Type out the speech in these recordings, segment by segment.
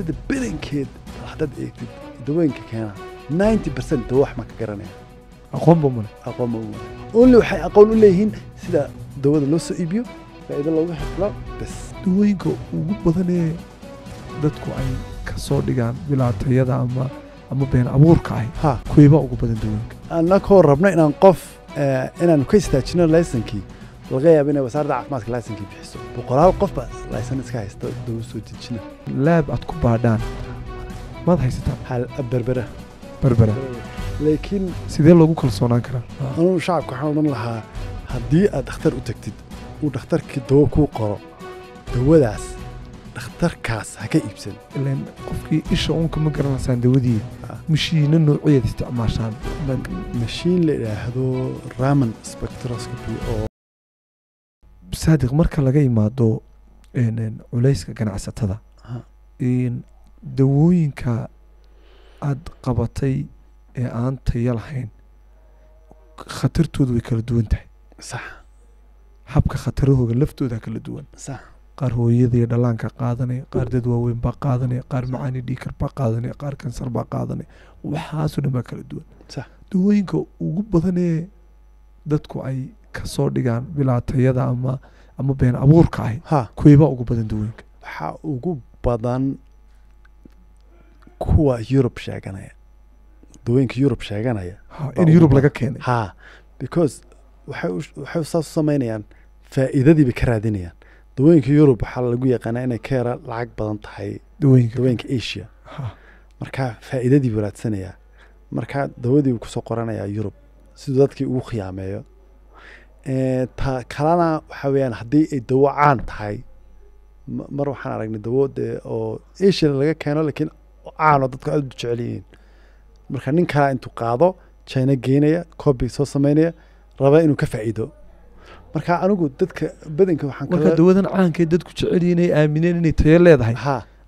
hidada badankeed hadaad eegtid daweenka keena ninety bercent wax ma ka garanaya aqoonba mule aqoonba mule only waxay aqoon u leeyihiin sida dawada loo soo iibiyo faa'iido looga heslo bes dawooyinka ugu badanee dadku ay ka soo dhigaan bilaa tayada ama ama been abuurka ahi kuwiibaa ugu badan dawooyinka annakoo rabna inaan qof eh, inaanu ka istaajino laysankii laga yaaba inay wasaaradda caafimaadka laysankii bixiso boqolaal qofba laysan iska haysta dowla soo dejina laab aad ku baadhaan maad haysataan berbera berbera laakiin sidee loogu kalsoonaan karaa anugu shacabka waxaan odhan lahaa haddii aad dhakhtar u tagtid uu dhakhtarkii dawo kuu qoro dawadaas dhakhtarkaas ha ka iibsan ilaan qofkii isha uunka ma garanaysaan dawadii mashiinna noocyaed isticmaashaan mashiin la idhaahdo raman spectroscopy oo saadiq marka laga yimaado culeyska ganacsatada dawooyinka aada qabatay ee aan taya lahayn khatartoodu way kala duwan tahay sax habka khatarahooga laftooda kala duwan sax qaar hooyadii dhallaanka qaadanaya qaar dad waaweyn baa qaadanaya qaar macaani dhiikar baa qaadanaya qaar kansar baa qaadanaya waxaasoo dhan baa kala duwan dawooyinka ugu badan ee dadku ay kasoo dhigaan bilaatayada ama ama been abuurka ah kuiba ugu badan dawooyinka waxaa ugu badan kuwa yurub sheeganaya dawooyinka yurub sheeganaya in yurub laga keenay ha because waxay saas u samaynayaan faa'iidadiibay ka raadinayaan dawooyinka yurub waxaa lagu yaqaanaa inay ka yara lacag badan tahay dawooyinka asia marka faa'iidadii buu raadsanaya dawadii uu kusoo qoranayaa yurub siduu dadkii ugu khiyaameeyo ta kalena waxaa weyaan haddii ay dawo caan tahay mar waxaan aragnay dawo dee oo asian laga keeno lakiin caano dadka aad u jecel marka nin kalaa intuu qaado china geynaya copy soo sameynaya raba inuu ka faa'iido marka anigu dadka badanka waxaan marka dawadan caankay dadku jecel yihin ay aamineen inay tayo leedahay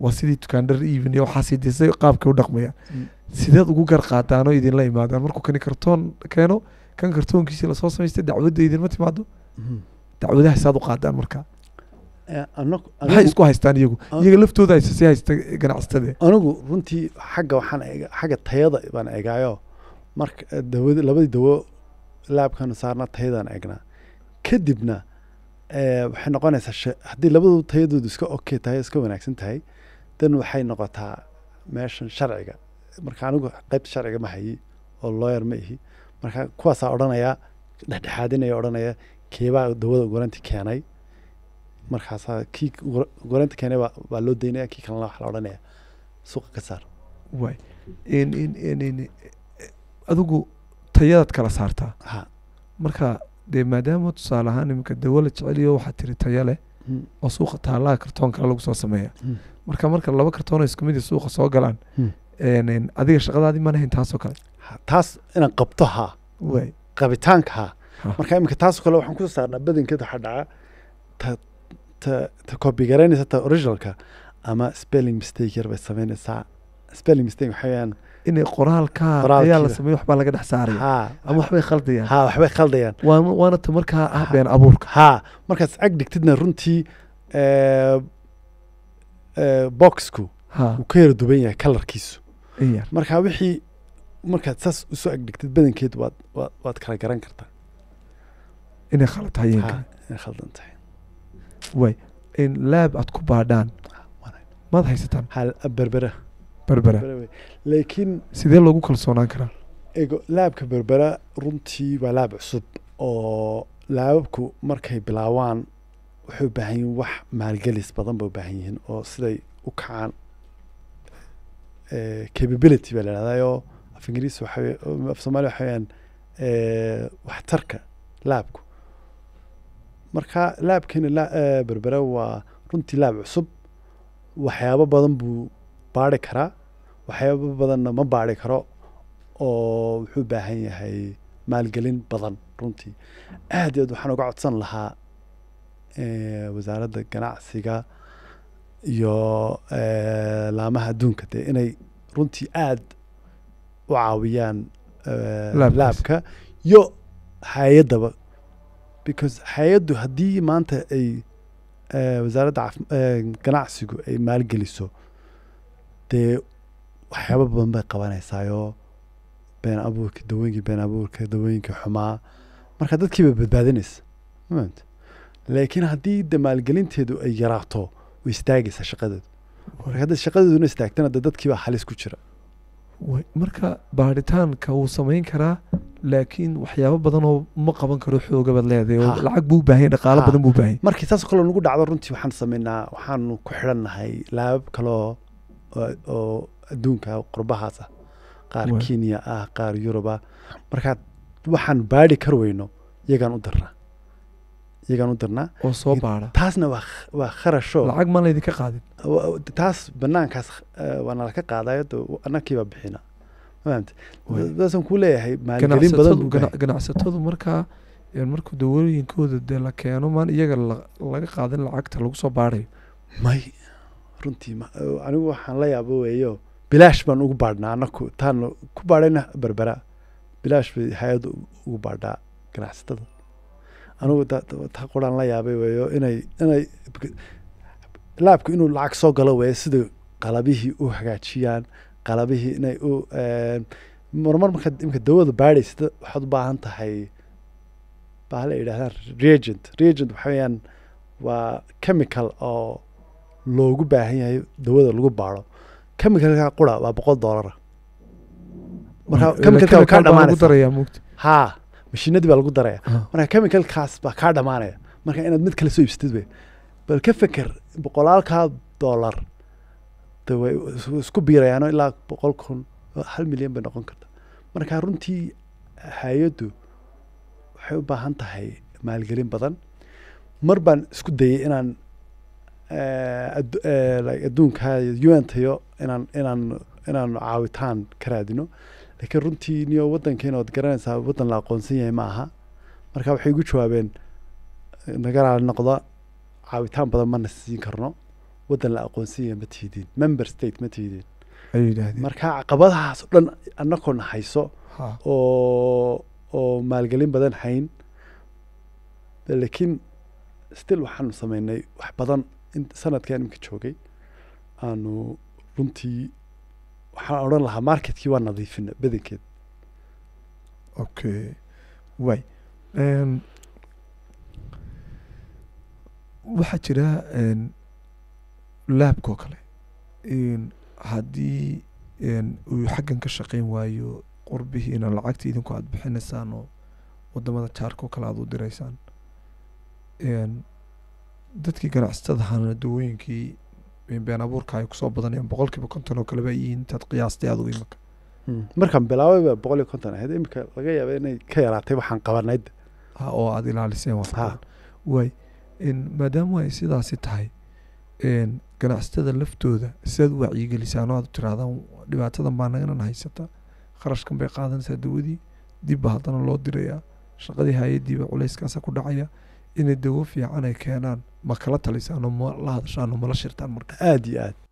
waa sidii dukaan dhar iibin iyo waxaasi disa qaabkii u dhaqmaya sideed ugu garqaadaanoo idinla imaadaan markuu kani kartoon keeno kan kartoonkiisii lasoo samaystay dacwadda idinma timaado mhm. dacwadaha saad u qaadaan marka eh, maxay isku haystaan iyagu iyaga laftooda haysa si haysta ganacsatade anigu runtii xagga waxaan xagga tayada baan eegaayo marka eh, dawad labadii dawo laabkan saarna tayadaan eegnaa kadibna eh, waxay noqonaysaa haddii labadu tayadoodu iska okay tahay iska wanaagsan tahay tan waxay noqotaa meeshan sharciga marka anigu qeybta sharciga ma hayi oo looyer ma ihi marka kuwaasaa odhanaya dhexdhexaadinaya odhanaya keebaa dawada ugoranti keenay markaasaa kii ugoranti keenay baa loo daynaya kii kalena waxaa la odhanaya suuqa ka saar way adigu tayadaad kala saartaa marka dee maadaama tusaale ahaan iminka dawo la jeceliyo waxaad tiri taya leh oo suuqa taalaha kartoon kale lagu soo sameeya hmm. marka marka laba kartoon iskumid suuqa soo galaan hmm. adiga shaqadaadi malahayn taasoo kale taas inaan qabto haa qabitaanka haa marka iminka taasoo kale waxaan kusoo saarnaa badankeed waxaa dhaca ta ta ta copy garaynaysa ta originalka ama spelling mistake yar bay samaynaysaa inay qoraalka ayaa la samey wabaa laga dhex saaraya ama waxbay khaldayaan waxbay khaldayaan waana ta markaa ah been abuurka ha markaas cag dhigtidna runtii eh, eh, boxku wuu ka yara duban yahay kalarkiisu marka wixii markaad saas usoo ag badankeed waad waad kala garan kartaa inay khalata hayeenka inay khaldan tahay way in laab aad ku baadhaan maad haysataan berbera berbera laakiin sidee loogu kalsoonaan karaa ego laabka berbera runtii waa laab cusub oo laababku markay bilaawaan waxay u baahan yihin wax maalgelis badan ba u baahan yihiin oo siday u kacaan eh, capability baa la idhahdaa oo af ingiriis af somalia waxa weyaan eh, waxtarka laabku marka laabkeena eh, berbera waa runtii laab cusub waxyaabo badan buu baari karaa waxyaaba badanna ma baari karo oo wuxuu baahan yahay maalgelin badan runtii aad iyo aad waxaan uga codsan lahaa wasaaradda ganacsiga iyo laamaha adduunka dee inay runtii aad u caawiyaan laabka iyo hay-addaba because hay-addu haddii maanta ay wasaaradda ganacsigu ay maalgeliso dee waxyaaba badan bay qabanaysaayoo been abuurka dawooyinkii been abuurka dawooyinkii xumaa marka dadkiiba badbaadinaysa mmt laakiin haddii damaalgelinteedu ay yaraato way istaagaysaa shaqadeedu marka shaqadeeduna istaagtana de dadkiibaa halis ku jira marka baaritaanka wuu samayn karaa laakiin waxyaaba badanoo ma qaban karo xoogabaad leedahay oo lacag buu baahanya dhaqaalo badan buu baahanya markii saasoo kale nagu dhacdo runtii waxaan samaynaa waxaanu ku xidhannahay laabab kaloo oo adduunka qurbahaas ah qaar kenya ah qaar yurub ah markaa waxaan baadi kar weyno iyagaan u darnaa iyagaan u darnaa oo soo baadha taasna waa waa kharasho lacag ma laydinka qaadin taas banaankaas e, waa nalaka qaadayo annakii baa bixina fahamte kuu leeyahay maalgelin badan ganacsatadu markaa markuu dawooyinkooda dee la keeno maan iyaga laga qaadin lacagta lagu soo baadhayo may runtii anigu waxaan la yaabo weeyo bilaash baan ugu baadhnaa anaku taana ku baadhayna berbera bilaash bay hay-adda ugu baadhaa ganacsatada anigu ta quraan la yaabay weeyo inay inay laabku inuu lacag soo galo weeyo sida qalabihii u hagaajiyaan qalabihii inay u marmar marka imka dawada baadhaysa waxaad u baahan tahay bahala yidhahdaan reagent reagent waxa weeyaan waa chemical oo loogu baahan yahay dawada lagu baaro kamikalka qura waa boqol doolara marka kamikalka mm, kaa dhamaanaysa haa mashiinadii baa lagu daraya ah. marka kamikalkaas baa kaa dhamaanaya marka inaad mid kale soo iibsatid wey bal ka feker boqolaalkaa dolar de way isku biirayaano ilaa boqol kun hal milyan bay noqon karta marka runtii hay-addu waxay u baahan tahay maalgelin badan mar baan isku dayay inaan Eh, eh, adduunka un-tayo inaan inaan inaan caawitaan ka raadino laakiin runtii niyo waddankiina oad garanaysaa waddan la aqoonsan yahay ma aha marka waxay ugu jawaabeen naga noqda caawitaan badan mana siin karno waddan la aqoonsan yahay ma tihidiin member state ma tihidiin marka caqabadahaas o dhan anakoo na hayso oo oo maalgelin badan hayn laakiin still waxaanu sameynay wax badan sanadkan iminka joogay aanu runtii waxaan odhan lahaa marketkii waa nadiifina badankeed okay way waxaa jira laabkoo kale haddii uu xaggan ka shaqeyn waayo qurbihiina lacagta idinku aada bixinaysaan oo wadamada jaarka oo kale aada u diraysaan dadkii ganacsatadahana dawooyinkii been abuurka ay kusoo badanayeen boqolkiiba konton oo kaleba yihiin intaad qiyaastay adugu iminka hmm. markaan bilaawayba boqol iyo konton ahayd iminka laga yaaba inay ka yaraatay waxaan qabanayd oo aada ilaaliseen waay maadaama ay sidaasi tahay ganacsatada laftooda sidaad u wacyigelisaan oo aad tirahdaan dhibaatadan baa naganan haysata kharashkan bay qaadanaysaa dawadii dibba haddana loo dirayaa shaqadii hay-adiiba culayskaasa ku dhacaya inay dawo fiican ay keenaan ma kala talisaan oo mala hadashaan oo mala shirtaan marka aada iyo aada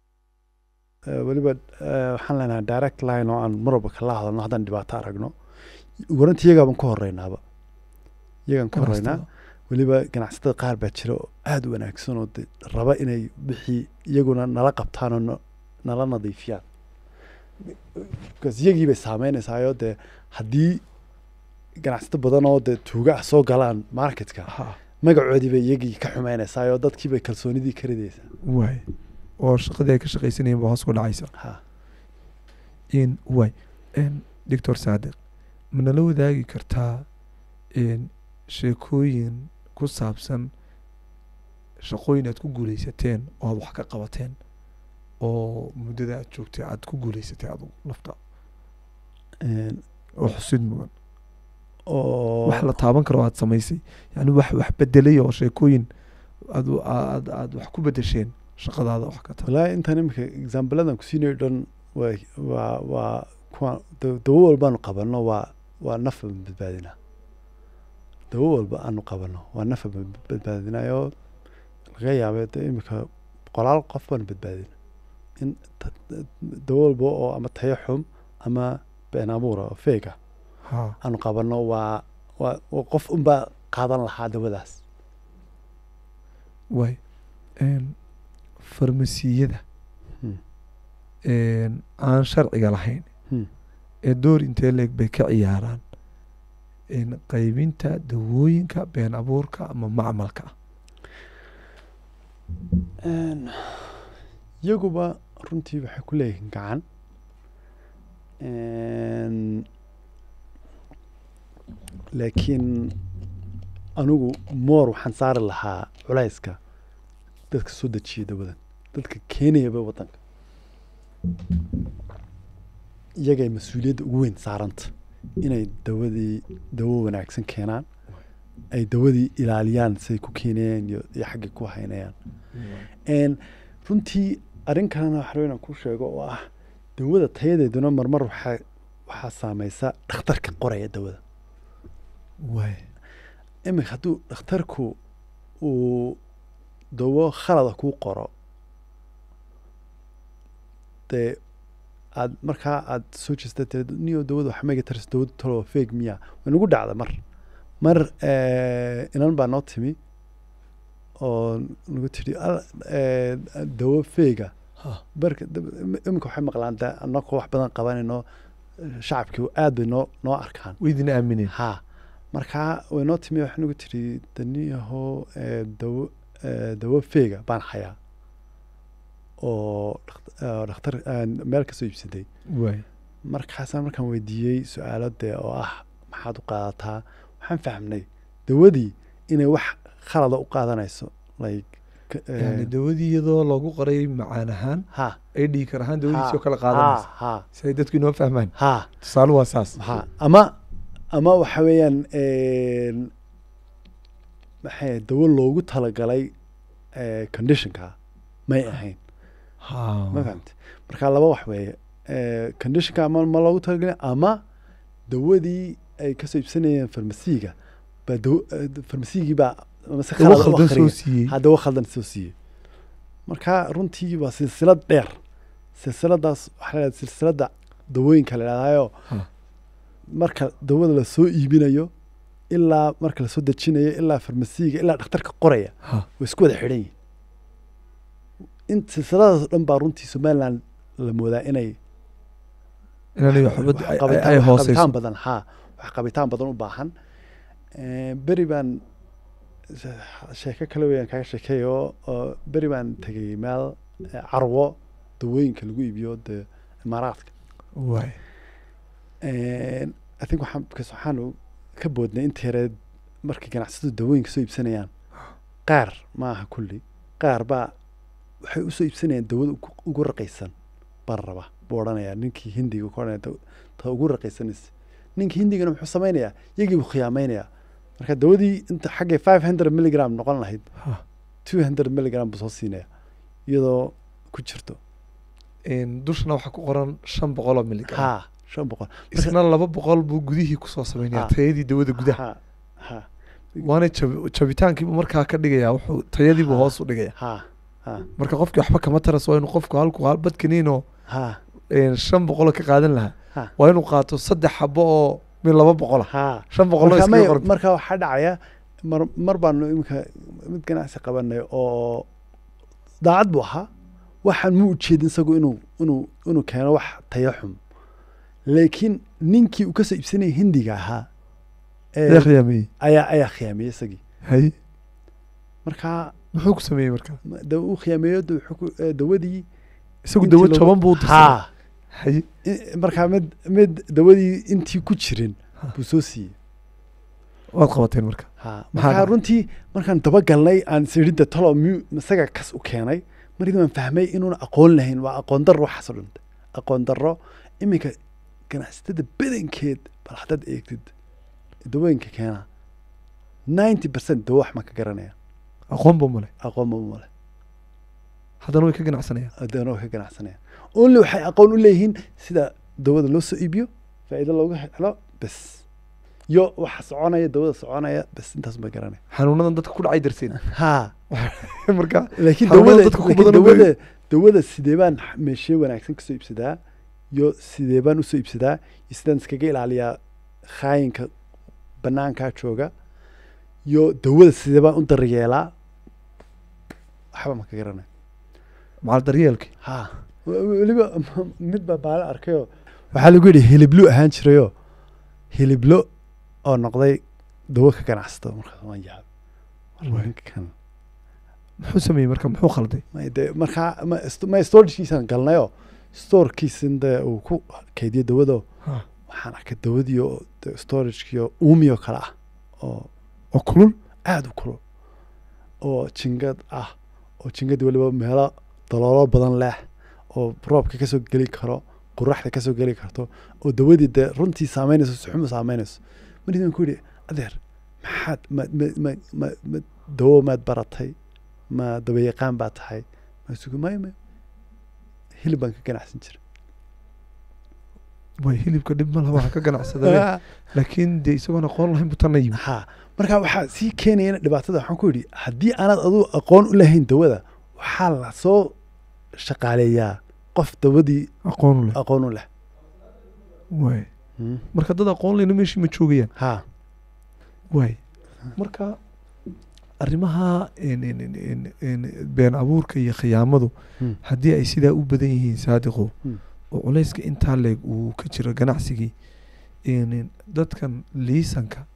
weliba waxaan leenahay direct line oo aan marwalba kala hadalno haddaan dhibaato aragno warinta iyagaabaan ka horeynaaba iyagaan ka horeynaa weliba ganacsatada qaar baa jira oo aada u wanaagsan oo de raba inay wixii iyaguna nala qabtaan oo nala nadiifiyaan bcause iyagii bay saameynaysaayoo dee haddii ganacsato badan oo dee tuuga ah soo galaan marketka magacoodii bay iyagii ka xumaynaysaa oo dadkiibay kalsoonidii ka ridaysaa waay oo shaqadii ay ka shaqaysanayeen baa hoos ku dhacaysa waay doctor saadiq ma manala wadaagi kartaa n sheekooyin ku saabsan shaqooyin aad ku guulaysateen oo aad wax ka qabateen oo muddada aad joogtay aada ku guuleysatay adugu lafta oo xusid mudan oo wax la taaban karo aad samaysay yani wax wax bedelay oo sheekooyin aad aad wax ku bedesheen shaqadaada wax ka taa wallaahi intaan iminka exaambaladan kusiinayo dhan wa waa waa kuwaan dabo walbaanu qabano waa waa nafa badbaadina dawo walba aanu qabano waa nafa badbaadinayo laga yaaba de iminka boqolaal qof baanu badbaadina in dabo walba oo ama tayo xum ama been abuura oo feega aanu qabano waa waa qof unbaa qaadan lahaa dawadaas way farmasiyada hmm. aan sharciga lahayn hmm. ee door intee leeg bay ka ciyaaraan qaybinta dawooyinka been abuurka ama macmalka iyaguba runtii waxay ku leeyihiin gacan laakiin anigu moor waxaan saari lahaa culayska dadka soo dejiya wadan dadka keenayaba wadanka iyagay mas-uuliyadda ugu weyn saaranta inay dawadii dawo wanaagsan keenaan ay dawadii ilaaliyaan siay ku keenayaan iyo xaggay ku haynayaan runtii arrin kalena waxaweyn ku sheego oo ah dawada tayadeeduna marmar waxaa saameysa dhakhtarka qoraya dawada imika hadduu dhakhtarku uu dawo khalada kuu qoro dee aad markaa aad soo jeesta niyo dawada waxmega tars dawada talo feeg miya way nagu dhacda mar mar eh, inan baa noo timi oo nagu tiri eh, dawo feega barka iminka waxay maqlaan de anakoo wax badan qabanayno shacabkii aad bay noo noo arkaan waydin aamineen ha markaa waynoo timi waxaa nagu tiri daniyaho eh, dawo eh, dawo feega baan hayaa oo dhakhtar meel kasoo iibsaday markaasa markaan weydiiyey su-aalo dee oo ah maxaad u qaadataa waxaan fahmnay dawadii inay wax khalada ah u qaadanayso like eh, dawadii iyadoo loogu qoray macaan ahaan ay dhiigkar ahaan dawadiisoo kale qaadanaysa si ay dadku inoo fahmaan tusaale waa saas ama ama waxa weeyaan maxay dawo loogu talagalay eh, conditionka may ah. ahayn ma fahamte marka laba wax weeye eh, conditionka ama ma loogu talagalin ama dawadii ay kasoo ibsanayeen farmasiiga baa eh, farmasiigii baa mase dawo khaldan soo siiyey marka runtii waa silsilad dheer silsiladaas waxaa la silsiladda dawooyinka la idhahdayo marka dawada lasoo iibinayo ilaa marka lasoo dejinayo ilaa farmasiga ilaa dhakhtarka qoraya wa isku wada xidhan yihin in silsiladaasoo dhan baa runtii somalilan la moodaa inay qabitaan badan ha waxqabitaan badan u baahan beri baan sheeko kale weyaan kaaga sheekeey oo beri baan tegay meel carwo dawooyinka lagu iibiyo dee imaaraadka think waxaan markaas waxaanu ka boodnay intereed yareed markay ganacsatadu dawooyinka soo iibsanayaan qaar ma aha kulli qaar baa waxay usoo iibsanayaan dawada ugu raqaysan baan rabaa buu odhanaya ninkii hindiga ka odhanaya ta ugu raqaysanis ninka hindigana muxuu samaynayaa yagii buu khiyaameynayaa marka dawadii inta xaggay five hundred milligram noqon lahayd two hundred milligram buu soo siinaya iyadoo ku jirto dushana waxaa ku qoran shan boqoloo oo milligram shan boqol isna laba boqol buu gudihii kusoo sameynaya tayadii dawada gudaha waana jabitaankiibu markaa ka dhigaya wuxuu tayadiibuu hoos u dhigaya marka qofkii waxba kama taras waa inuu qofku halku badkaniinoo shan boqoloo ka qaadan lahaa waa inuu qaato saddex xabo oo mid laba boqola shan boqol marka waxaa dhacaya mar mar baanu iminka mid ganacsi qabanay oo daacad buu ahaa waxaan ma ujeedin isagu inuu inuu inuu keeno wax tayo xun laakiin ninkii uu kasoo iibsanayay hindiga ahaa ayaa ayaa khiyaamiyey isagii markaa muxuu ku sameeyey marka uu khiyaameeyo dawadii isagu dawad toban buu ha markaa mid mid dawadii intii ku jirin buu soo siiyey waad qabateen marka markaa runtii markaan dabagalnay aan siridda talo isaga kas u keenay markii waan fahmay inuuna aqoon lahayn waa aqoon darro waxaasoo dhintay aqoon darro iminka ganacsatada badankeed bal haddaad eegtid dawooyinka keena ninety percent dawo waxma ka garanaya aqoonba male aqoonba haddana way ka ganacsanaya haddana way ka ganacsanaya only waxay aqoon u leeyihiin sida dawada loo soo iibiyo faa'iido looga helo bas iyo waxa soconaya dawada soconaya bes intaas ma garanaya xanuunadan dadka ku dhacay darsiin ha marka laakiin dawada dawada dawada sidee baan meeshee wanaagsan kasoo iibsadaa iyo sidee baan usoo iibsadaa iyo sidaan iskaga ilaaliyaa khaayinka banaankaa jooga iyo dawada sidee baan u daryeelaa waxba ma ka garanay maal daryeelki ha weliba mid baa baala arkayoo waxaa lagu yidhi hiliblu ahaan jirayoo hiliblo oo noqday dawo ka ganacsato markaas waan yaab muxuu sameeyey marka muxuu khalday de markaa ma ma storgiisaan galnayoo storkiisinde uu ku kaydiyo dawado waxaan arkay dawadiio storagekio uumio kale ah oo kulul aada u kulul oo jingad ah oo jingad waliba meelo daloolo badan leh oo roobka kasoo geli karo qoraxda kasoo geli karto oo dawadii dee runtii saameynayso sixuma saameynayso markiis ku yihi adeer maxaad mma dawo maad baratay ma dawayaqaan baa tahay maasugumay hilib baan ka ganacsan jira way hilibka dhib malha waa ka ganacsadade laakiin dee isagoon aqoon lahayn buu tanna yimi ha marka waxaa sii keenayana dhibaatada waxaan ku yidhi haddii aanaad adugu aqoon u lahayn dawada waxaa la soo shaqaaleeyaa qof dawadii aqoon aqoon u leh waay hmm. marka dad aqoon leyna meeshii ma joogayaan ha waay marka arrimaha been abuurka iyo khiyaamadu hmm. haddii ay sidaa u badan yihiin saadiqo hmm. oo culayska intaa leeg uu ka jiro ganacsigii dadkan liisanka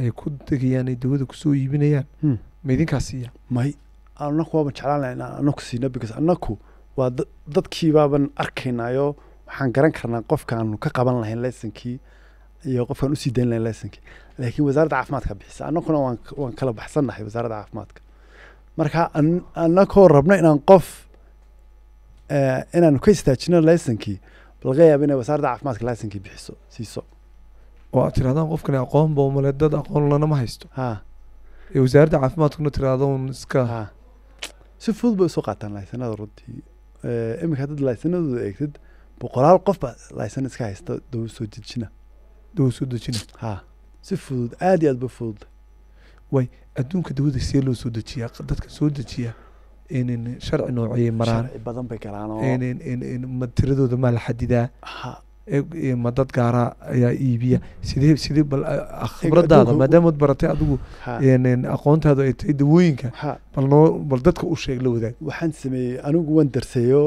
ay ku degayaan ay dawada kusoo iibinayaan hmm. ma idinkaa siiya may anaku waaba jeclaan inaan anaku siina because anaku waa dadkii baaban arkaynaayo waxaan garan karnaa qofkaanu ka qaban lahayn laysankii iyo qofkaan usii dayn lahayn laysanki laakiin wasaaradda caafimaadka bixisa annaguna waan waan kala baxsannahay wasaaradda caafimaadka marka annagoo rabno inaan qof eh, inaan ka istaajino laysankii laga yaaba inay wasaaradda caafimaadka laysankii bixiso siiso oo aad tirahdaan qofkani aqoon ba umale dad aqoon lanama haysto ha ee wasaaradda caafimaadkuna tiraahda iska ha si fudud bay usoo qaataan laysanada runtii eh, iminka dad laysanadooda eegtid boqolaal qof baa iska haysta daba soo dhow soo si fudud aada iyo aad ba fudud way adduunka dawada see loo soo dejiya dadka soo dejiya sharci noociyay maraan ma tiradooda maa la xadidaa ma dad gaaraa ayaa iibiya sidee sidee bal khibradaada maadaamaad baratay adigu aqoontaada ay tahay dawooyinka bal noo bal dadka u sheeg la wadaag waxaan sameeyey anigu waan darseeyo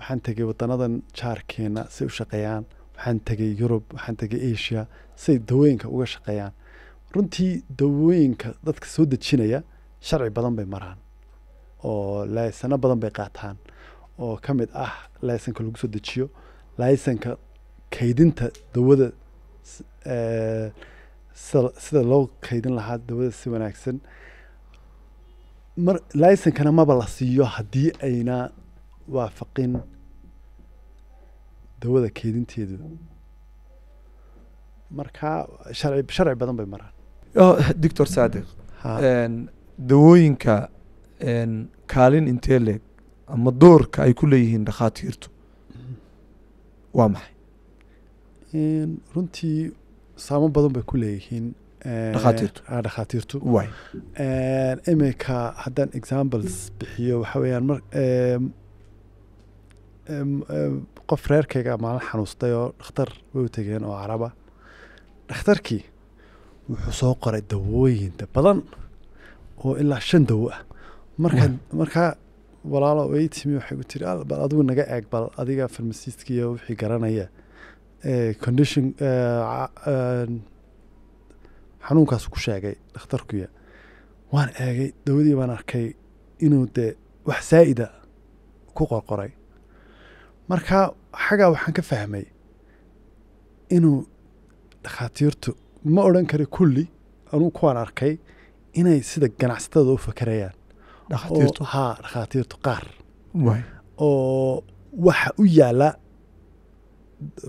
waxaan tegay wadanadan jaarkeena say u shaqeeyaan waxaan tegay yurub waxaan tegay asia siday dawooyinka uga shaqeeyaan runtii dawooyinka dadka soo dejinaya sharci badan bay maraan oo laysano badan bay qaataan oo ka mid ah laysanka lagu soo dejiyo laysanka kaydinta dawada sida loo kaydin lahaa dawada si wanaagsan laysankana maba la siiyo haddii ayna waafaqin dawada keedinteedu markaa sharci badan bay maraan oh, doctor saadiq dawooyinka kaalin intee leeg ama doorka ay ku leeyihiin dhakhaatiirtu mhm. waa maxay runtii saamo badan bay ku leeyihiin dhakhaatiirtu ah, imika haddaan examples bixiyo waxaa qof reerkayga maalin xanuustay oo dhakhtar way u tegeen oo caraba dhakhtarkii wuxuu soo qoray dawooyinta badan oo ilaa shan dawo ah markaa markaa walaalo ay timi waxay ku tiri bal adigu naga eeg bal adiga farmasistka iyo wixii garanaya eh, condition eh, xanuunkaas ku sheegay dhakhtarkuya waan eegay dawadii baan arkay inuu dee wax saa'ida ku qorqoray markaa xagaa waxaan ka fahmay inuu dhakhaatiirtu ma odhan kara kulli anuu kuwaan arkay inay sida ganacsatada u fakarayaan haa dhakhaatiirtu qaar oo waxa u yaala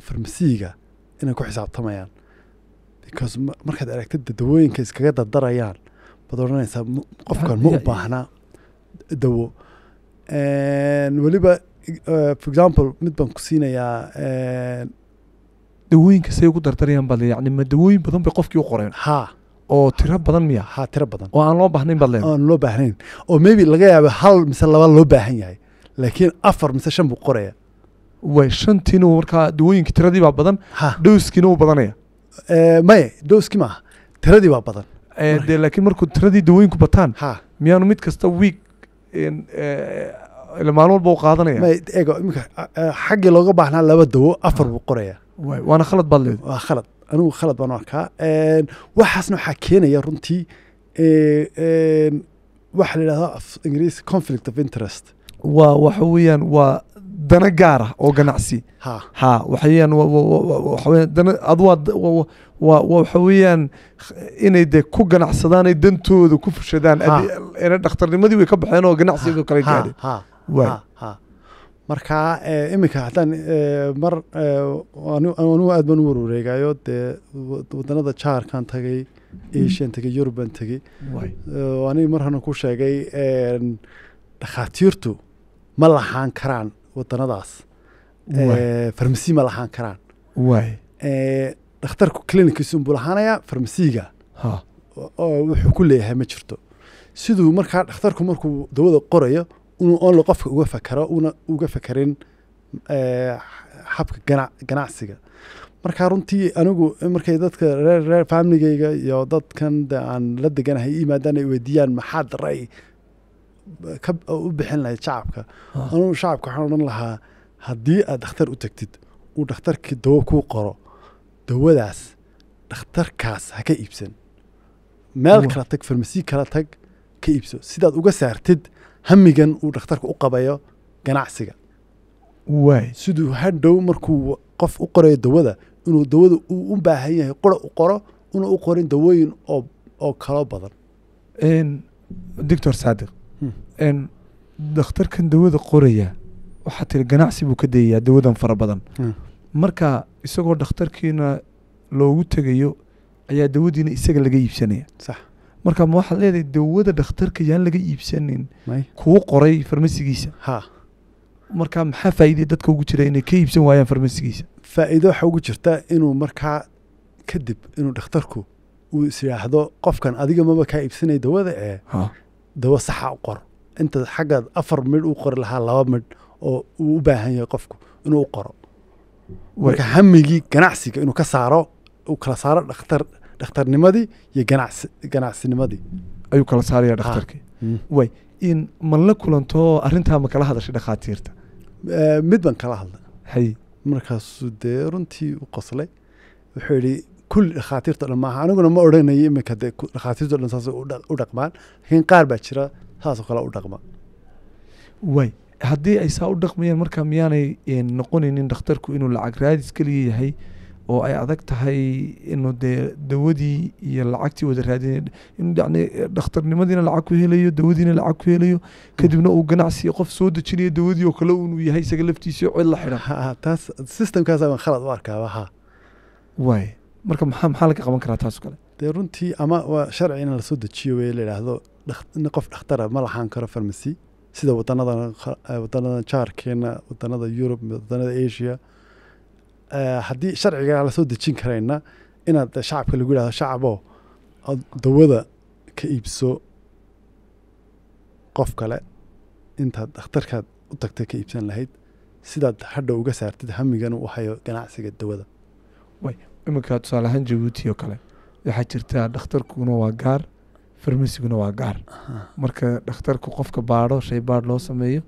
farmasiiga inay ku xisaabtamayaan because markaad aragta dawooyinka iskaga dardarayaan baad odhanaysaa qofkan ma u baahnaa dawo weliba Uh, for example mid baan ku siinayaa eh, dawooyinka say ugu dardarayaan baad yani ma dawooyin badan bay qofkii u qoreen ha oo tiro badan miya ha tiro badan oo aan loo baahnayn baad leedahay aan loo baahnayn oo maybe laga yaabo hal mise laba loo baahan yahay laakiin afar mise shan buu qoraya way shantiina markaa dawooyinka tiradii baa badan dhowskiina wuu badanaya eh, maya dhowski maaha tiradii baa badan eh, dee laakiin markuu tiradii dawooyinku bataan miyaanu mid kasta wiig maalin walba u qaadanayaaxaggii looga baahnaa laba dawo afar buu qoraya waana khalad baad leed waa khalad anigu khalad baan arkaa waxaasna waxaa keenaya runtii e, waxa la yidhahdaa af ingiriis conflict of interest waa waxa weeyaan waa dana gaara oo ganacsi ha waxaweyaan waxa weeyaan inay dee ku ganacsadaan ay dantooda ku fushadaan dhakhtarnimadii way ka baxeen oo ganacsigoo kale gaadhe markaa eh, iminka hataan eh, mar eh, anugu aad baan u warwareegayo dee wadanada jaarkaan tagay asian tegey eurubaan tegey aniga mar hana ku sheegay dhakhaatiirtu ma lahaan karaan wadanadaas farmasi ma lahaan karaan dhakhtarku clinikiisu unbuu lahaanayaa farmasiga wuxuu ku leeyahay ma jirto siduu markaa dhakhtarku markuu dawada qorayo inuu onle qofka uga fakaro una uga fakarin xabka eh, ganacsiga markaa runtii anigu markay dadka reer reer faamiligeyga iyo dadkan aan la deganahay yimaadaan ay weydiiyaan maxaad ray u bixin lahayd shacabka ah. anugu shacabka waxaan odhan lahaa haddii aad dhakhtar u tegtid uu dhakhtarkii dawo kuu qoro dawadaas dhakhtarkaas ha ka iibsan meel kala tag farmasi kala tag ka iibso sidaad uga saartid hamigan uu dhakhtarka u qabayo ganacsiga waay siduu hadhow markuu qof u qorayo dawada inuu dawada uu u baahan yahay qura u qoro una u qorin dawooyin oo oo kaloo badan doctor saadiq hmm. dakhtarkan dawada qoraya waxaa tiri ganacsi buu ka dayayaa dawadan fara badan hmm. marka isagoo dhakhtarkiina loogu tegayo ayaa dawadiina isaga laga iibsanaya marka ma waxaad leedahay dawada dhakhtarka yaan laga iibsanin kuu qoray farmasigiisa marka maxaa faa'iidee dadka ugu jira inay ka iibsan waayaan farmasigiisa faaiido waxaa ugu jirta inuu markaa kadib inuu dhakhtarku uu is yidhaahdo qofkan adiga maba kaa iibsanay dawada ee dawo saxa u qor inta xaggaad afar midh u qori lahaa laba midh oo uu u baahan yahay qofku inuu u qoro marka hamigii ganacsiga inuu ka saaro uu kala saaro dhakhtar dhakhtarnimadii iyo ganacsinimadii ayuu kala saaraya ah. dhakhtarkii mm. way in ma la kulanto arintaa ma kala hadashay dhakhaatiirta eh, mid baan kala hadla hay markaasuu dee runtii u qoslay wuxuu yihi kulli dhakhaatiirto dhan maaha aniguna ma odhanayo iminka dee dhakhaatiirto dhan saas u dhaqmaan laakiin qaar baa jira saasoo kale u dhaqma way haddii ay saa u dhaqmayaan markaa miyaanay eh, noqonaynin dhakhtarku inuu lacag raadis keliya yahay oo ay adag tahay inuu dee dawadii iyo lacagtii wada raadinay yani dhakhtarnimadiina lacag ku helayo dawadiina lacag ku helayo kadibna uu ganacsi qof soo dejinayo dawadii oo kale unuu yahay isaga laftiisii cid la xidhan taas systemkaas aan khalad u arkaaba ha waay marka maxaa maxaa laga qaban karaa taas kale dee runtii ama waa sharci in lasoo dejiyo wey la idhaahdo qof dhakhtara ah ma laxaan karo farmasi sida wadanada wadanada jaarkeena wadanada yurub wadanada asia Eh, haddii sharciga lasoo dejin karayna inaad shacabka lagu yihahdo shacabo dawada ka iibso qof kale intaad dakhtarkaad u tagtay ka iibsan lahayd sidaad hadhow uga saartid hamigan u hayo ganacsiga dawada iminka tusaale ahaan jabuuti oo kale waxaa jirtaa dhakhtarkuna waa gaar farmasiguna waa gaar marka dhakhtarku qofka baadho shay baadh loo sameeyo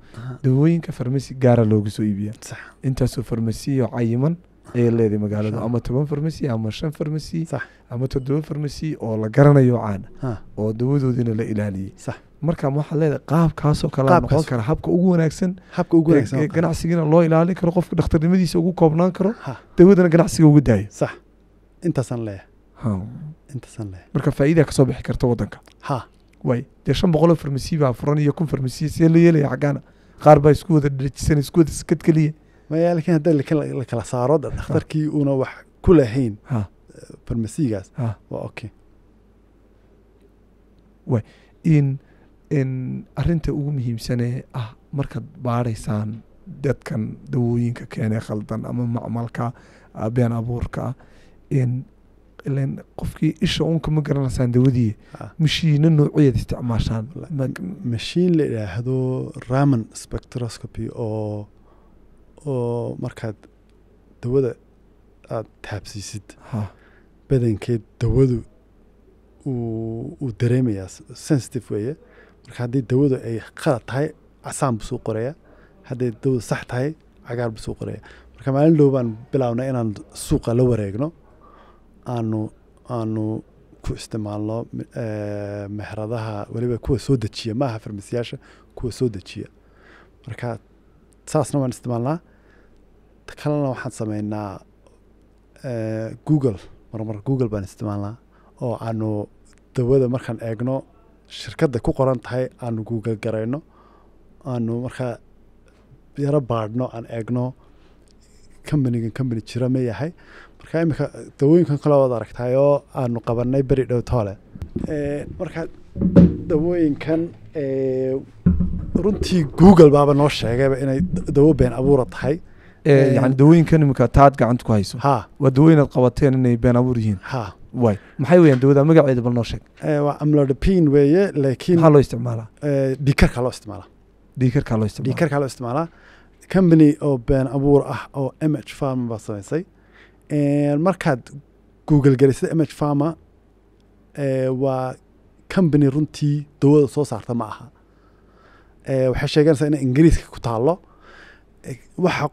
dawooyinka farmasi gaara looga soo iibiyaa intaasoo farmasiyo cayiman ayay leedahay magaalada ama toban farmasy ama shan farmasy ama toddoba farmasy oo la garanayo caana oo dawadoodina la ilaaliyey marka waxaad leedahay qaabkaasoo kale noqon kara habka ugu wanaagsan ganacsigana loo ilaalin karo qofka dhakhtarnimadiisa ugu koobnaan karo dawadana ganacsiga ugu daayo marka faa'iidaa kasoo bixi karta wadanka way dee shan boqoloo farmasi baa furan iyo kun farmasi see la yeelaya xaggaana qaar baa isku wada dhejisan isku wada sakad maya lakin hadda la kala saaro dhakhtarkii uuna wax ku lahayn eh, farmasigaas waa okay in arinta ugu muhiimsanee ah markaad baaraysaan dadkan dawooyinka keenee khaldan ama macmalka ah, been abuurkaa qofkii isha uun kama garanaysaan dawadii mashiino noocyeed isticmaashaan mashiin la idhaahdo raman spectroscopy oo oo markaad dawada aada taabsiisid badankeed dawadu uu dareemayaa sensitive weeye marka haddii dawadu ay qalad tahay casaan buu soo qorayaa hadday dawadu sax tahay cagaar buu qoraya marka maalin dhow baan bilaabnay inaan suuqa la wareegno aanu aanu ku isticmaalno eh, mehradaha weliba kuwa soo dejiya maaha farmasiyaasha kuwa soo dejiya marka saasna waan isticmaalnaa kalena waxaan sameynaa eh, google marmar google baan isticmaalnaa oo aanu dawada markaan eegno shirkadda ku qoran tahay aanu google garayno aanu markaa yaro baadhno aan eegno combanigan combany jira ma yahay marka iminka dawooyinkan kale waad aragtahay oo aanu qabanay beri dhowtoole toole eh, marka dawooyinkan eh, runtii google baaba noo sheegayba inay dawo been abuura tahay yani dawooyinkan imika taad gacanta ku hayso waa dawooyinaad qabateen inay been abuur yihiin y maxay weyaan dawada magaceeda bal noo sheeg waa amlodapin weeye laakiin maxaa loo isticmaalaa dhiikarka loo isticmaalaa dhiikarka loo isticmaalaa dhiikarka loo isticmaalaa company oo been abuur ah oo m h farmer baad samaysay markaad google garisay m h farmer waa company runtii dawada soo saarta ma aha waxay sheeganaysaa inay ingiriiska ku taallo waxa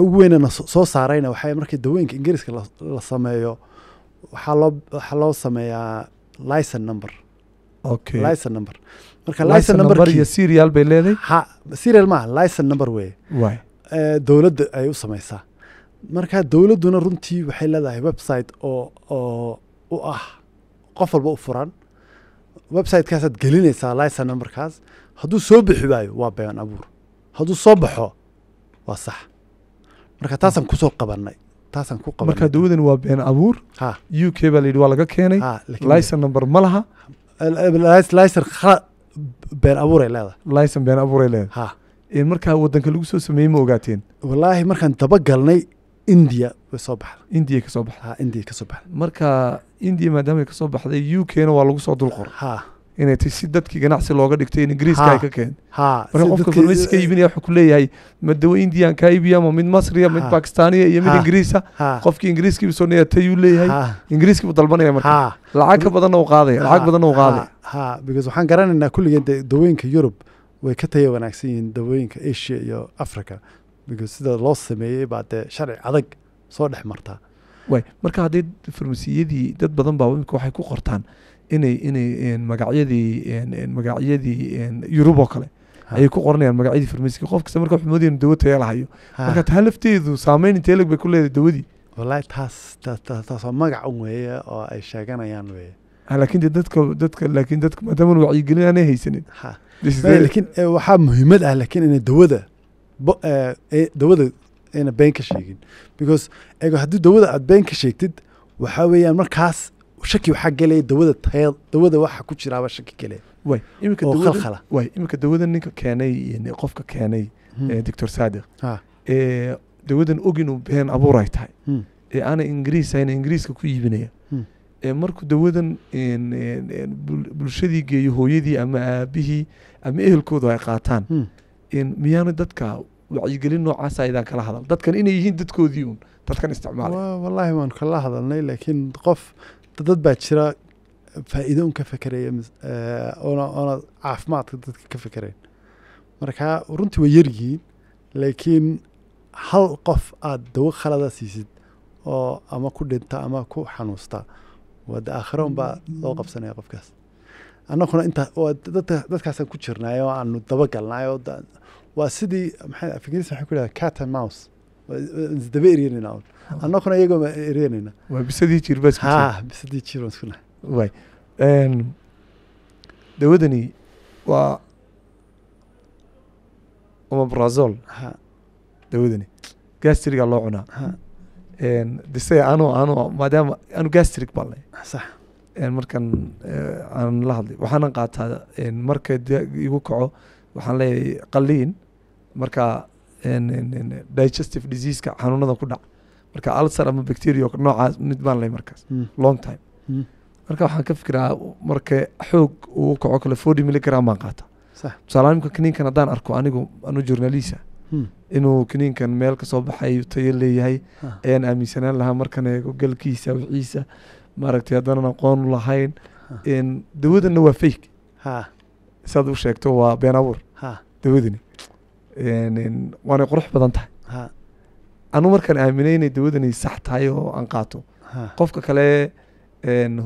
ugu weynana soo saarayna waxaa markii daweenka ingiriiska la sameeyo waxaa loo sameeyaa licen number okay licen number marka bay leedahay ha serial maaha licen number weeye dowladda ay u sameysaa marka dowladduna runtii waxay leedahay website oo oo u ah qof walba u furan websitekaasaad gelinaysaa licen numberkaas hadduu soo bixi waayo waa been abuur hadduu soo baxo waa sax marka taasaan kusoo qabanay taasaan ku qabanay marka dawadan waa been abuur u k baa la yidhi waa laga keenay licen number ma laha licen been abuuray leedahay licen been abuuray leedahay markaa wadanka lagu soo sameeyey ma ogaateen wallaahi markaan dabagalnay india way soo baxda india kasoo baxda indiya kasoo baxda marka indiya maadaama ay kasoo baxday u kna waa lagu soo dulqoray inay tay si dadkii ganacsi looga dhigtay in ingiriiska ay ka keen marka qofka farmasi ka iibinaya wuxuu kuleeyahay ma dawo indian ka iibiya ma mid masriya mid bakistaaniya iyo mid ingiriisa qofkii ingiriiskiibu soo naya tayuu leeyahay ingiriiskiibu dalbanaya marka lacag ka badanna u qaadaya lacag badanna u qaadaya because waxaan garanaynaa kulligeen dee dawooyinka yurub way ka taya wanaagsan yihiin dawooyinka asia iyo africa because sida loo sameeyey baa dee sharci adag soo dhex martaa way marka haddii farmasiyadii dad badan baa waxay ku qortaan inay inay magacyadii magacyadii yurub oo kale ayay ku qoranayaan magacyadii farmasiga qof kasta marka xumadeenu moodayaan dawo taya lahayo marka taa lafteedu saameyn intee leg bay ku leedahay dawadii wallaahi taas taasoo magac un weeye oo ay sheeganayaan weeye ah, laakiin de dadka dadka laakiin dadka maadaama wacyigelin aanay haysanin laakiin eh, waxaa muhiimad ah laakiin inay dawada eh, eh, dawada ayna been ka sheegin because haddii dawada aad been ka sheegtid waxaa weeyaan markaas shaki waxaa gelaya dawada tayad dawada waxa ku jiraaba shaki kale way iminka dawada ninka keenay iyo qofka keenay hmm. doctor saadiq ee dawadan og inuu been abuuray tahay hmm. ee aana ingiriis ahayn ingiriiska ku iibinaya hmm. ee markuu dawadan bulshadii geeyo hooyadii ama aabihii ama ehelkoodu ay qaataan miyaanu dadka wacyigelin noocaasa ah idaan kala hadal dadkan inay yihiin dadkoodii uun dadkan isticmaalay wallaahi waan kala hadalnay laakiin qof dad baa jira faa'iido un ka fekeraya eh, oona oona caafimaadka dadka ka fekereen marka runtii way yaryihiin laakiin hal qof aada dawo khalada siisid oo ama ku dhinta ama ku xanuusta waa da aakhira unbaa loo qabsanaya qofkaas annaguna intaa dadkaasaan ku jirnaay oo aanu dabagalnaay oo waa sidii maxaa af ingiriis waxay ku yidhahdaa cat and mouse isdaba eryanayna un annaguna iyagoo eryanayna waa bisadii jir baa ha bisadii jir baan isku nahay way dawadani waa omabrazol dawadani gastriga loo cunaa dise anu anu maadaama anu gastric baan leh sax markan aan eh, la hadlay waxaanan qaataa marka igu kaco waxaan leeyahay qaliin markaa digestive diseaseka xanuunada ku dhac marka alsar ama bacteria noocaas mid baan lay markaas hmm. long time hmm. marka waxaan ka fikiraa marka xoog uu kaco kale forty milligram baan qaata tusaale imka kaniinkan haddaan arko anigu anu journalista hmm. inuu kaniinkan meel kasoo baxay tayo leeyahay ah. ayaan aaminsanaan lahaa markan eego galkiisa wixiisa maaragtay haddaanan aqoon lahayn ah. dawadana waa fake saad u sheegto waa been abuur dawadani waanay qurux badan tahay anu markaan aaminay inay dawadani sax tahay oo aan qaato qofka kale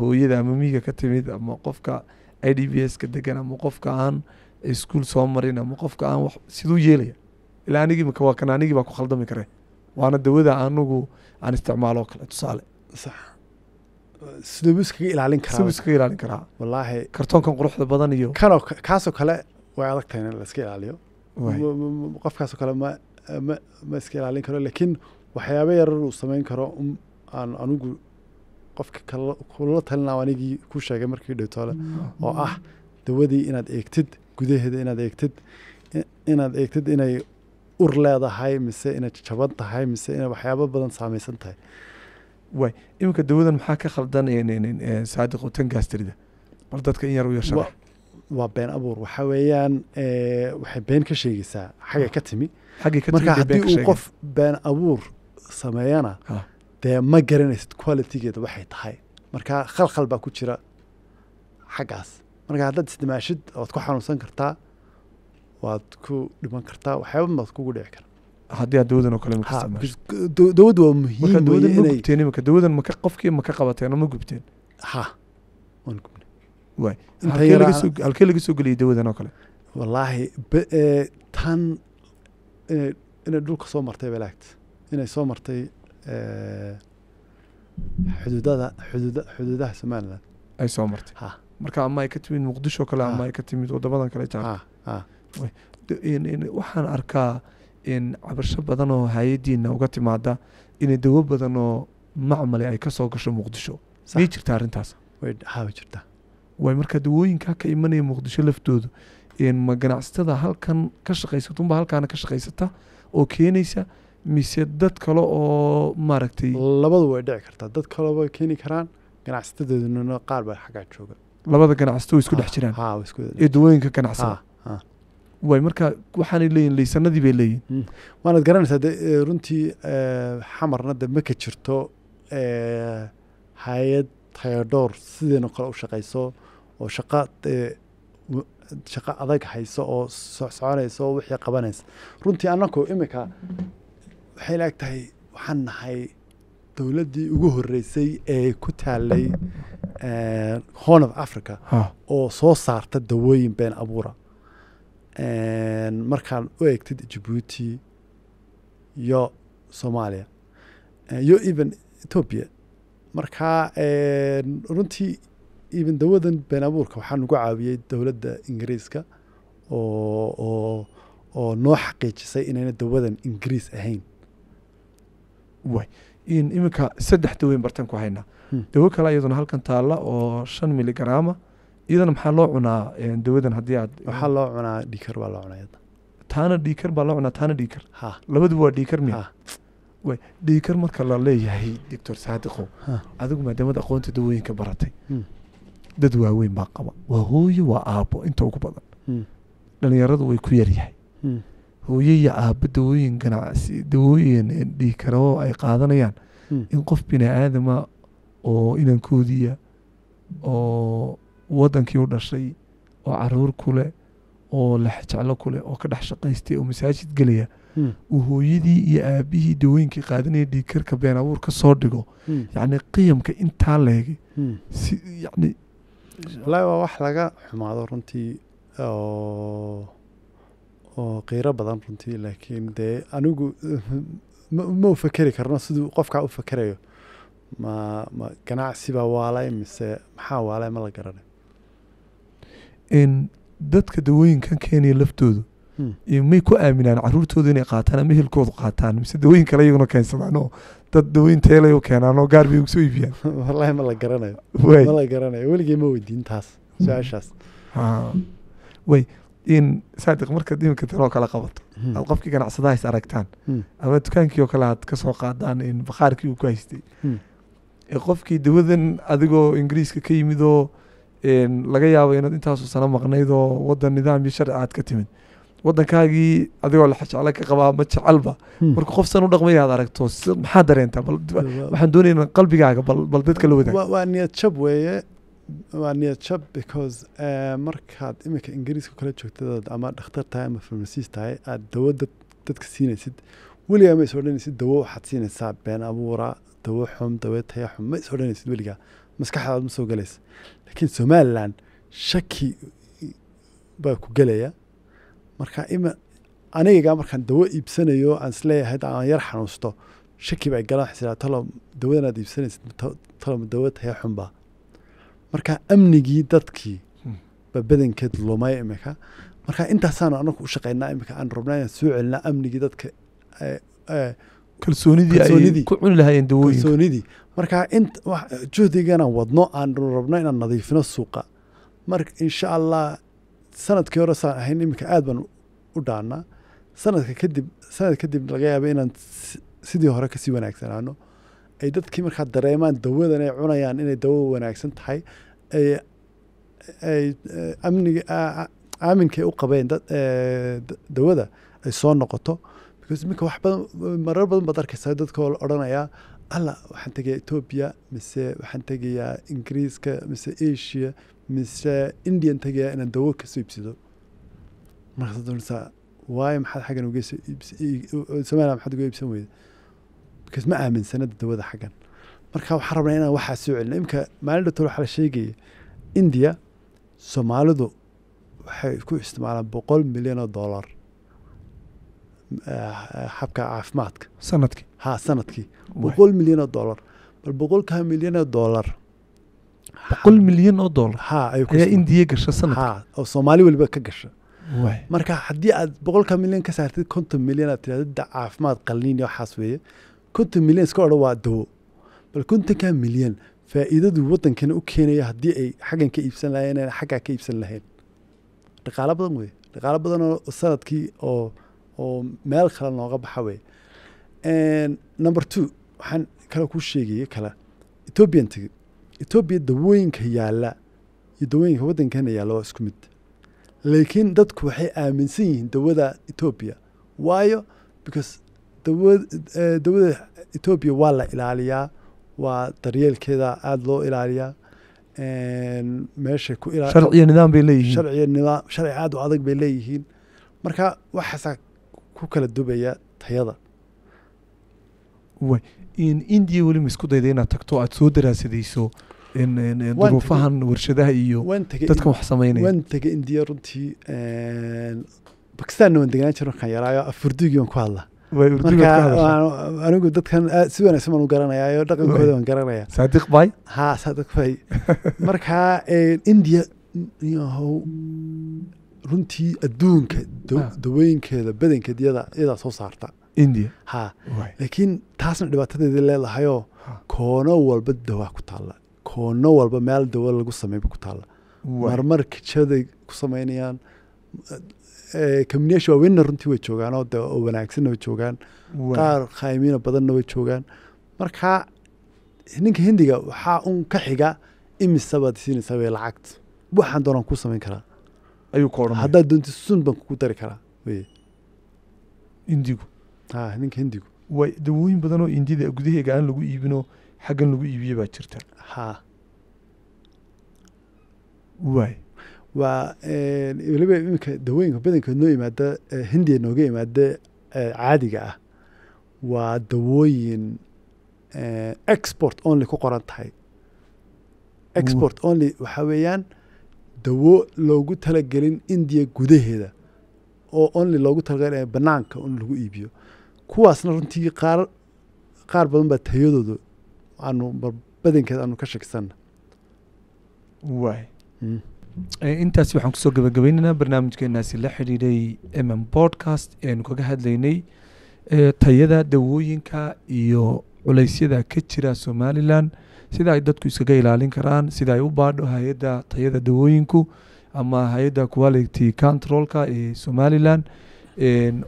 hooyada ama miiga ka timid ama qofka i d b s ka degan ama qofka aan iskuol soo marin ama qofka aan siduu yeelaya ilaa anigii maka waa kan anigii baa ku khaldami kare waana dawada anugu aan isticmaalo kale tusaale siduu ilaalin karaa siduu ilaalin karaa wallaahi kartoonkan quruxda badan iyo kanoo kaasoo kale way adag tahay in la ilaaliyo qofkaasoo kale ma ma ma iska ilaalin karo laakiin waxyaaba yarar uu samayn karo um, aan anigu qofka kula talinaa anigii ku sheegay markii dhaytoole mm. oo ah dawadii inaad eegtid gudaheeda inaad eegtid inaad eegtid inay ur leedahay mise inay jaban tahay mise inay waxyaabo badan saameysan tahay waay iminka dawadan maxaa ka khaldan saadiq oo tangaastirida bal dadka in yar u yashara waa been abuur waxa weeyaan waxay been ka sheegaysaa xaggay ka timi marka haddii uu qof been abuur sameeyana dee ma garanaysad qualitygeeda waxay tahay marka khalkhal baa ku jira xaggaas marka haddaad isdimaashid waad ku xanuunsan kartaa waad ku dhiman kartaa waxyaaba baad kugu dhici kara haddii aad dawadan oo kale dawladdu waa muhiim dawladan ma gubteen imika dawadan maka qofkii maka qabateen ma gubteen ha halkee laga soo geliyay dawadan oo kale wallaahi eh, tan eh, inay dhulka soo martay balaagta inay soo martay eh, xuduudada xuduud xuduudaha somalilan ay soo martay marka ama ay ka timid muqdisho kale ama ay ka timid wadamadan kale waxaan arkaa cabasho badan oo hay-adiina uga timaada inay dawo badan oo macmale ay ka soo gasho muqdisho may jirtaa arrintaas way jirtaa way markaa dawooyinkaa ka imanaya muqdisho laftoodu ma ganacsatada halkan ka shaqaysata unba halkaana ka shaqaysata oo keenaysa mise dad kale oo maaragtay labadu way dhici kartaa dad kale keeni karaan ganacsatadooduna qaar baa xaggaa jooga labada ganacsato ah, ah, way isku dhex jiraan ee dawooyinka ganacsada ah, way markaa waxaanay leeyihin leysanadii bay leeyihin hmm. waanaad garanaysaa de runtii xamarna de ma ka jirto hay-ad tayadhoor sideena kale u shaqayso oo shaqa shaqo adag hayso oo sosoconaysa oo wixii qabanaysa runtii annaku imika waxay la eg tahay waxaan nahay dowladdii ugu horreysay ee ku taallay horn of africa oo soo saarta dawooyin been abuura markaan u eegtid jibuuti iyo soomaaliya iyo even ethoobiya markaa runtii even dawadan been abuurka waxaa nagu caawiyey dowladda ingiriiska oo oo noo xaqiijisay inayna dawadan ingiriis ahayn iminka saddex daweyn bartan ku haynaa hmm. dawo kale iyaduna halkan taalla oo shan miligaraama iyadana maxaa loo cunaa dawadan haddii aad waxaa loo cunaa dhiikar baa loo cunaa taana dhiikar baa loo cunaa taana dhiikar labaduba waa dhiikar miya dhiikar marka la leeyahay doctor saadiqow adigu maadaamad aqoonta dawooyinka baratay hmm dad waaweyn baa qaba waa hooyo waa aabo inta ugu badan hmm. dhalinyaradu way ku yaryahay hmm. hooyo iyo aabbo dawooyin ganacsi dawooyin dhihi karoo ay qaadanayaan hmm. in qof bini aadama oo inankoodiya oo wadankii u dhashay oo caruur kule oo laxjeclo ku leh oo ka dhex shaqaystay oo masaajid gelaya uu hooyadii iyo aabihii dawooyinkii qaadanaya dhiigkarka been abuur ka soo dhigo yacni qiyamka intaa leeg si yani walaahi waa wax laga xumaado runtii oo oo qiiro badan runtii laakiin dee anigu ma u fakeri karno siduu qofkaa u fakerayo ma ma ganacsiba waalay mise maxaa waalay ma la garanay dadka dawooyinkan keenaya laftoodu Hmm. may ku aaminaan caruurtoodu inay qaataan ama ehelkoodu qaataan mise dawooyin kale iyaguna keensadaan dad dawooyin teelay u keenaan oo gaar bay soo iibiyaan wallaahi ma la garanayo ma la garanayo weligey ma weydiin taas hmm. su-aashaas ah. way in saadiq markaad iminka taloo kala qabato hmm. aad qofkii ganacsadahays aragtaan ama dukaankii oo kale aad kasoo qaadaan in bakhaarkii uu ku haystay ee qofkii dawadan adigoo ingiriiska ka yimid oo laga yaabo inaad intaasu sano maqnayd oo waddan nidaam iyo sharci aad ka timid wadankaagii adigoo lajecla ka qabaa ma jecelba hmm. marka qof san u dhaqmaya ad aragto maxaa dareentaa waxaan doonayna qalbigaaga bal dadka la wadaag waa niyad jab weeye waa niyad jab because eh, markaad iminka ingiriiska kala joogtadaad ama dhakhtar tahay ama farmasiis tahay aad dawo dadka siinaysid weligaa ma is odhanaysid dawo waxaad siinaysaa been abuura dawo xum dawo taya xum ma is odhanaysid weligaa maskaxdaad ma soo galaysa laakiin somalilan shaki baa ku gelaya marka ima anigagaa markaan dawo iibsanayo aan isleeyahay aan yar xanuusto shaki bay galaan xisila talo dawadanaad iibsanaysid talo dawo taya xunbaa marka amnigii dadkii hmm. ba badankeed lumay imika marka intaasaanu anagu u shaqaynaa imika aan rabnaa inaan soo celinaa amnigii dadka kalsoonidii ay ku marka in wadno aan rabno inaan nadiifino suuqa marka insha allah sanadkii hore saan ahayn iminka aada baan u dhaanaa sanadka kadib sanad kadib laga yaaba inaan sidii hore kasii wanaagsanaano ay dadkii markaa dareemaan dawadan ay cunayaan inay dawo wanaagsan tahay ay eh, amnig aaminkaay u qabeen eh, dawada ay soo noqoto because iminka wax badan marar badan baad arkaysaa dadkoo la odhanayaa alla waxaan tegayaa etoobiya mise waxaan tegayaa ah, ingiriiska mise asia mise indian tagayaa inaan dawo kasoo iibsado markaas doonaysaa waayo maxaad xaggan ugesomaaliya maxaad uga iibsan weyda bikaas ma aaminsanada dawada xaggan marka waxaa rabnaa inaan waxaa soo celina imika maalin dhowtor waxaa la sheegaya india soomaalidu waxay ku isticmaalaan boqol milyan oo dollar eh, eh, habka caafimaadka sanadkii ha sanadkii boqol milyan oo dollar bal boqolkaa milyan oo dollar boqol milyan oo doolar ayaa indiya gasha sanad oo soomaali weliba ka gasha marka haddii aad boqolka milyan ka saartid konton milyan aad tirahda caafimaad qalniin waxaas weeye konton milyan iska odhan waa dawo bal kontonkaa milyan faa'iidadu wadankana u keenaya haddii ay xaggan ka iibsan lahayen aan xaggaa ka iibsan lahayn dhaqaalo badan wey dhaqaalo badan oo sanadkii oo oo meel kale nooga baxa wey number two waxaan kale ku sheegaya kale ethoobian tegey etoobiya dawooyinka yaalla iyo dawooyinka waddankeena yaalla waa isku mid laakiin dadku waxay aaminsan yihiin dawada etoobiya waayo because eh, dawada etoobiya waa la ilaaliyaa waa daryeelkeeda aada loo ilaaliyaa eh, meeshay ku sharciyo nidaam bay leeyihiin sharciyo nidaam sharci aad u adag bay leeyihiin marka waxaasaa ku kala dubaya tayada india weli ma isku dayda inaad tagto aad soo daraasadayso duruufahan warshadaha iyo dadkan wax sameynaya waan tegay indiya runtii bakistaanna waan deganaan jir markaan yaraayo afurdugii waan ku hadla marka anigu dadkan si wanaagsan baan u garanayaayo dhaqankooda waan garanaya saadiq bay ha saadiq bay marka indiya runtii adduunka ah. dawooyinkeeda badankeed iyada soo saarta india ha laakiin taasna dhibaatadeedii leedahayoo koono walba dawa ku taalla koono walba meel dawa lagu sameeyba ku taalla marmar kijaday ku samaynayaan kaminiyaasha eh, waaweynna runtii way joogaanoo de oo wanaagsanna way joogaan qaar khaayimiina badanna way joogaan markaa ninka hindiga waxaa un ka xiga imisabaad siinaysaa wey lacagta waxaan doonaan kuu samayn karaa ayuu haddaad doonti sun baan kugu dari karaa indigu ninka hindigu waa dawooyin badanoo indida gudaheega aan lagu iibino xaggan lagu iibiyo baa jirta waay waa weliba iminka dawooyinka badanka noo yimaada hindiya nooga imaada caadiga ah waa dawooyin export only ku qoran tahay export only waxaa weeyaan dawo loogu talagelin indiya gudaheeda oo only loogu talagelin bannaanka un lagu iibiyo kuwaasna runtii qaar qaar badan baa tayadooda aanu badankeeda aanu ka shakisana waay mm. eh, intaas waxaan kusoo gabagabaynaynaa barnaamijkeenaasi la xidhiidhay mm podcast eanu kaga hadlaynay eh, tayada dawooyinka iyo culeysyada ka jira somalilan sida ay dadku iskaga ilaalin karaan sida ay u baadho hay-adda tayada dawooyinku ama hay-adda quality controlka ee somalilan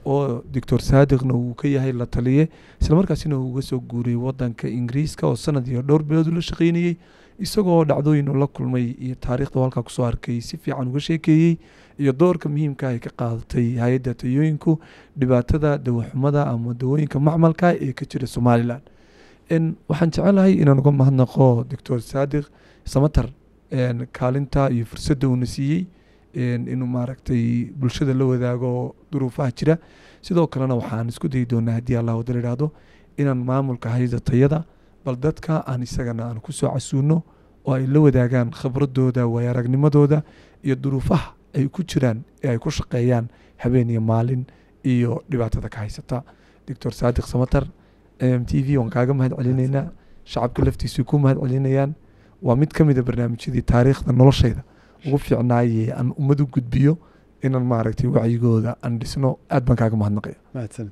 oo doctor saadiqna uu ka yahay la taliye islamarkaasina uu uga soo guuray wadanka ingiriiska oo sanad iyo dhowr bilood ula shaqeynayey isagoo dhacdooyinu la kulmay iyo taarikhda halkaa kusoo arkay si fiican uga sheekeeyey iyo doorka muhiimka ay ah ka qaadatay hay-adda tayooyinku dhibaatada dawaxumada ama dawooyinka macmalka ah ee ka jira somalilan waxaan jecelahay inaan uga mahadnaqo doctor saadiq samatar kaalinta iyo fursadda uuna siiyey inuu maaragtay bulshada la wadaago duruufaha jira sidoo kalena waxaan isku dayi doonaa haddii allahu dar idhaahdo inaan maamulka hayda tayada bal dadka aan isagana aan ku soo casuuno oo ay la wadaagaan khibradooda wayaaragnimadooda iyo duruufaha ay ku jiraan ee ay ku shaqeeyaan habeen iyo maalin iyo dhibaatada ka haysata doctor saadiq samatar m t v waan kaaga mahad celinaynaa shacabka laftiisa ku mahad celinayaan waa mid ka mida ah barnaamijyadii taariikhda noloshayda ugu fiicnaayee aan ummad u gudbiyo inaan maaragtay wacyigooda aan dhisno aad baan kaaga mahadnaqaya